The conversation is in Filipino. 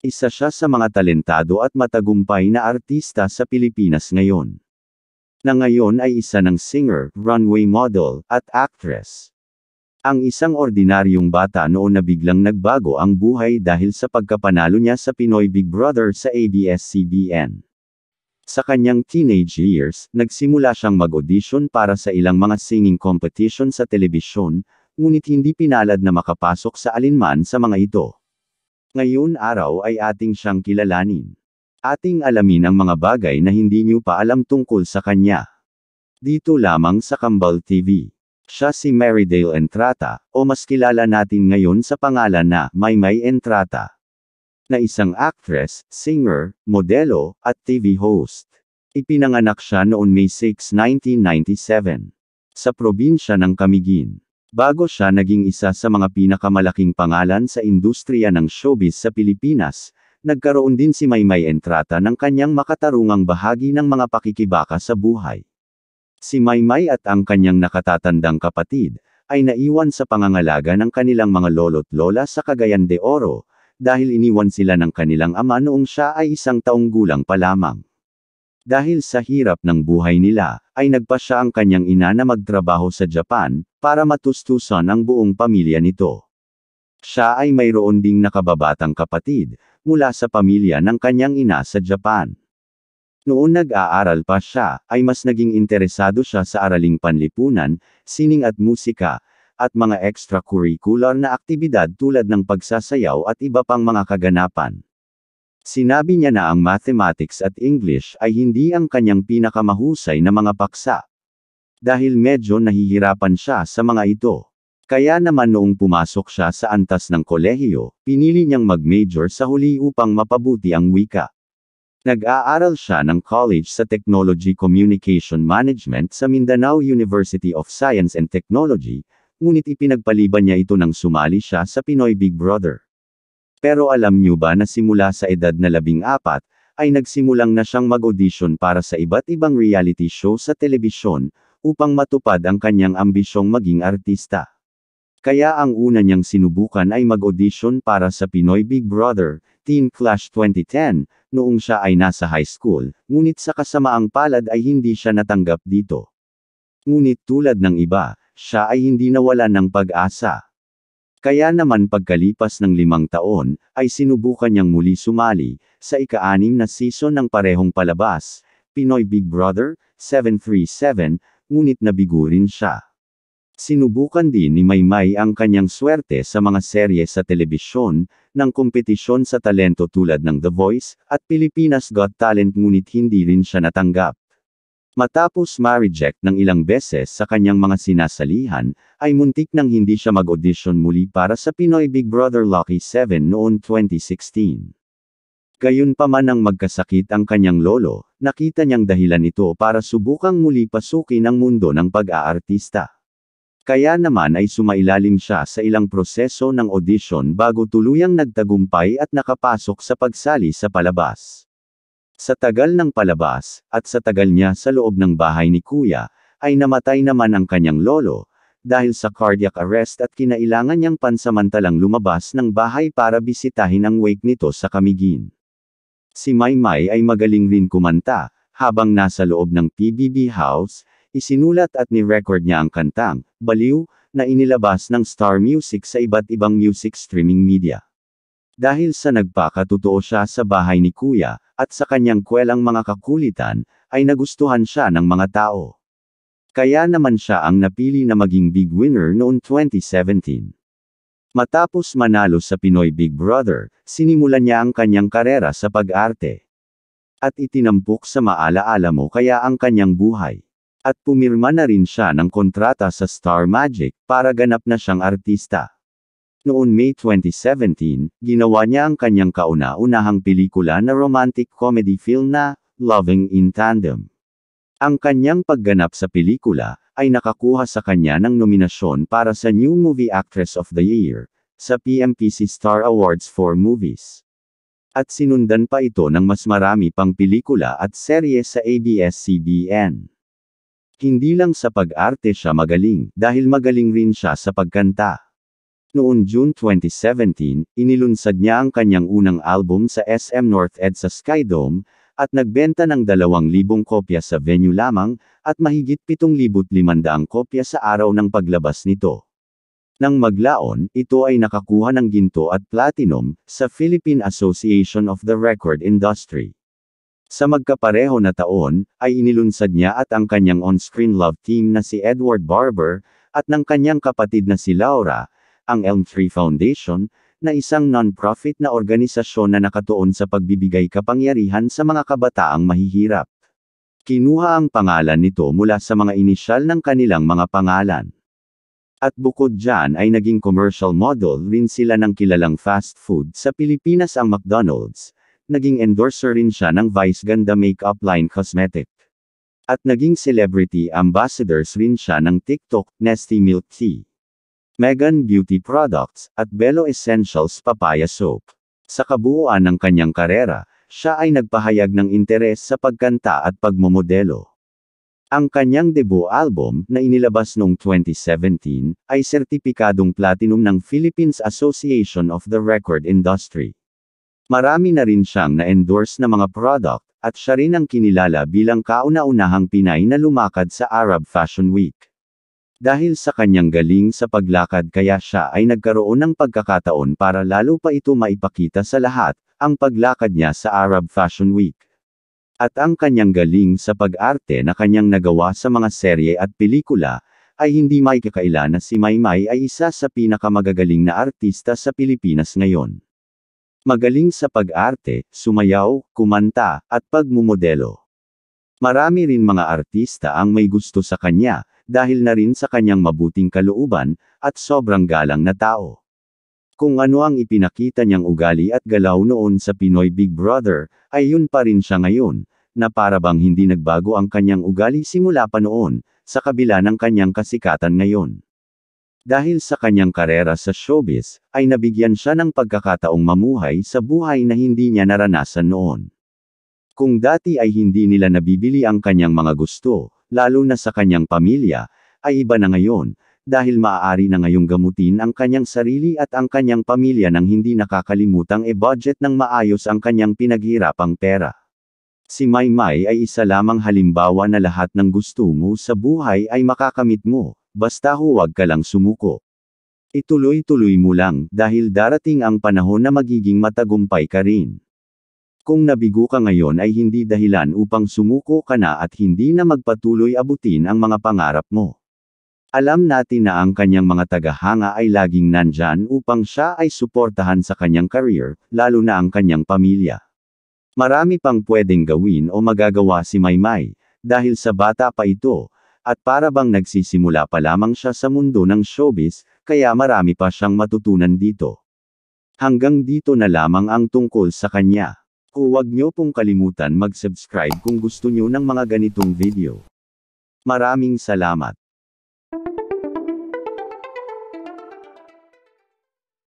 Isa siya sa mga talentado at matagumpay na artista sa Pilipinas ngayon. Na ngayon ay isa ng singer, runway model, at actress. Ang isang ordinaryong bata noon na biglang nagbago ang buhay dahil sa pagkapanalo niya sa Pinoy Big Brother sa ABS-CBN. Sa kanyang teenage years, nagsimula siyang mag-audition para sa ilang mga singing competition sa telebisyon, ngunit hindi pinalad na makapasok sa alinman sa mga ito. Ngayon araw ay ating siyang kilalanin. Ating alamin ang mga bagay na hindi niyo pa alam tungkol sa kanya. Dito lamang sa Kambal TV. Siya si Marydale Entrata, o mas kilala natin ngayon sa pangalan na Maymay Entrata. Na isang actress, singer, modelo, at TV host. Ipinanganak siya noon May 6, 1997. Sa probinsya ng Camiguin bago siya naging isa sa mga pinakamalaking pangalan sa industriya ng showbiz sa Pilipinas, nagkaroon din si Maymay Entrata ng kanyang makatarungang bahagi ng mga pakikibaka sa buhay. Si Maymay at ang kanyang nakatatandang kapatid, ay naiwan sa pangangalaga ng kanilang mga lolo't lola sa Cagayan de Oro, dahil iniwan sila ng kanilang ama noong siya ay isang taong gulang pa lamang. Dahil sa hirap ng buhay nila, ay nagpa siya ang kanyang ina na magtrabaho sa Japan, para matustusan ang buong pamilya nito. Siya ay mayroon ding nakababatang kapatid, mula sa pamilya ng kanyang ina sa Japan. Noong nag-aaral pa siya, ay mas naging interesado siya sa araling panlipunan, sining at musika, at mga extracurricular na aktibidad tulad ng pagsasayaw at iba pang mga kaganapan. Sinabi niya na ang mathematics at English ay hindi ang kanyang pinakamahusay na mga paksa. Dahil medyo nahihirapan siya sa mga ito. Kaya naman noong pumasok siya sa antas ng kolehiyo, pinili niyang mag-major sa huli upang mapabuti ang wika. Nag-aaral siya ng college sa Technology Communication Management sa Mindanao University of Science and Technology, ngunit ipinagpaliban niya ito nang sumali siya sa Pinoy Big Brother. Pero alam nyo ba na simula sa edad na labing apat, ay nagsimulang na siyang mag-audition para sa iba't ibang reality show sa telebisyon, upang matupad ang kanyang ambisyong maging artista. Kaya ang una niyang sinubukan ay mag-audition para sa Pinoy Big Brother, Teen Clash 2010, noong siya ay nasa high school, ngunit sa kasamaang palad ay hindi siya natanggap dito. Ngunit tulad ng iba, siya ay hindi nawalan ng pag-asa. Kaya naman pagkalipas ng limang taon, ay sinubukan niyang muli sumali, sa ikaanim na season ng parehong palabas, Pinoy Big Brother, 737, ngunit nabigo rin siya. Sinubukan din ni Maymay ang kanyang swerte sa mga serye sa telebisyon, ng kompetisyon sa talento tulad ng The Voice, at Pilipinas Got Talent ngunit hindi rin siya natanggap. Matapos ma-reject ng ilang beses sa kanyang mga sinasalihan, ay muntik nang hindi siya mag-audition muli para sa Pinoy Big Brother Lucky 7 noon 2016. Gayunpaman ang magkasakit ang kanyang lolo, nakita niyang dahilan ito para subukang muli pasukin ang mundo ng pag-aartista. Kaya naman ay sumailalim siya sa ilang proseso ng audition bago tuluyang nagtagumpay at nakapasok sa pagsali sa palabas. Sa tagal ng palabas, at sa tagal niya sa loob ng bahay ni kuya, ay namatay naman ang kanyang lolo, dahil sa cardiac arrest at kinailangan niyang pansamantalang lumabas ng bahay para bisitahin ang wake nito sa kamigin. Si Maymay ay magaling rin kumanta, habang nasa loob ng PBB house, isinulat at ni-record niya ang kantang, Baliw, na inilabas ng Star Music sa iba't ibang music streaming media. Dahil sa nagpakatotoo siya sa bahay ni Kuya, at sa kanyang kwelang mga kakulitan, ay nagustuhan siya ng mga tao. Kaya naman siya ang napili na maging big winner noong 2017. Matapos manalo sa Pinoy Big Brother, sinimulan niya ang kanyang karera sa pag-arte. At itinampok sa maalaala mo kaya ang kanyang buhay. At pumirma na rin siya ng kontrata sa Star Magic para ganap na siyang artista. Noong May 2017, ginawa niya ang kanyang kauna-unahang pelikula na romantic comedy film na Loving in Tandem. Ang kanyang pagganap sa pelikula ay nakakuha sa kanya ng nominasyon para sa New Movie Actress of the Year sa PMPC Star Awards for Movies. At sinundan pa ito ng mas marami pang pelikula at serye sa ABS-CBN. Hindi lang sa pag-arte siya magaling, dahil magaling rin siya sa pagkanta. Noong June 2017, inilunsad niya ang kanyang unang album sa SM North Ed sa Skydome, at nagbenta ng 2,000 kopya sa venue lamang, at mahigit 7,500 kopya sa araw ng paglabas nito. Nang maglaon, ito ay nakakuha ng ginto at platinum, sa Philippine Association of the Record Industry. Sa magkapareho na taon, ay inilunsad niya at ang kanyang on-screen love team na si Edward Barber, at ng kanyang kapatid na si Laura, ang Elm Tree Foundation, na isang non-profit na organisasyon na nakatuon sa pagbibigay kapangyarihan sa mga kabataang mahihirap. Kinuha ang pangalan nito mula sa mga inisyal ng kanilang mga pangalan. At bukod dyan ay naging commercial model rin sila ng kilalang fast food sa Pilipinas ang McDonald's, naging endorser rin siya ng Vice Ganda Makeup Line Cosmetic. At naging celebrity ambassadors rin siya ng TikTok, Nesty Milk Tea. Megan Beauty Products, at Belo Essentials Papaya Soap. Sa kabuuan ng kanyang karera, siya ay nagpahayag ng interes sa pagkanta at pagmomodelo. Ang kanyang debut album na inilabas noong 2017 ay sertipikadong platinum ng Philippines Association of the Record Industry. Marami na rin siyang na-endorse na mga product at siya rin ang kinilala bilang kauna-unahang Pinay na lumakad sa Arab Fashion Week. Dahil sa kanyang galing sa paglakad kaya siya ay nagkaroon ng pagkakataon para lalo pa ito maipakita sa lahat, ang paglakad niya sa Arab Fashion Week. At ang kanyang galing sa pag-arte na kanyang nagawa sa mga serye at pelikula, ay hindi may kakaila na si Maymay ay isa sa pinakamagagaling na artista sa Pilipinas ngayon. Magaling sa pag-arte, sumayaw, kumanta, at pagmumodelo. Marami rin mga artista ang may gusto sa kanya, dahil na rin sa kanyang mabuting kalooban, at sobrang galang na tao. Kung ano ang ipinakita niyang ugali at galaw noon sa Pinoy Big Brother, ay yun pa rin siya ngayon, na parabang hindi nagbago ang kanyang ugali simula pa noon, sa kabila ng kanyang kasikatan ngayon. Dahil sa kanyang karera sa showbiz, ay nabigyan siya ng pagkakataong mamuhay sa buhay na hindi niya naranasan noon. Kung dati ay hindi nila nabibili ang kanyang mga gusto, lalo na sa kanyang pamilya, ay iba na ngayon, dahil maaari na ngayong gamutin ang kanyang sarili at ang kanyang pamilya nang hindi nakakalimutang e-budget ng maayos ang kanyang pinaghirapang pera. Si Maymay ay isa lamang halimbawa na lahat ng gusto mo sa buhay ay makakamit mo, basta huwag ka lang sumuko. Ituloy-tuloy mo lang dahil darating ang panahon na magiging matagumpay ka rin. Kung nabigo ka ngayon ay hindi dahilan upang sumuko ka na at hindi na magpatuloy abutin ang mga pangarap mo. Alam natin na ang kanyang mga tagahanga ay laging nandyan upang siya ay suportahan sa kanyang career, lalo na ang kanyang pamilya. Marami pang pwedeng gawin o magagawa si Maymay, dahil sa bata pa ito, at para bang nagsisimula pa lamang siya sa mundo ng showbiz, kaya marami pa siyang matutunan dito. Hanggang dito na lamang ang tungkol sa kanya. Huwag nyo pong kalimutan mag-subscribe kung gusto nyo ng mga ganitong video. Maraming salamat.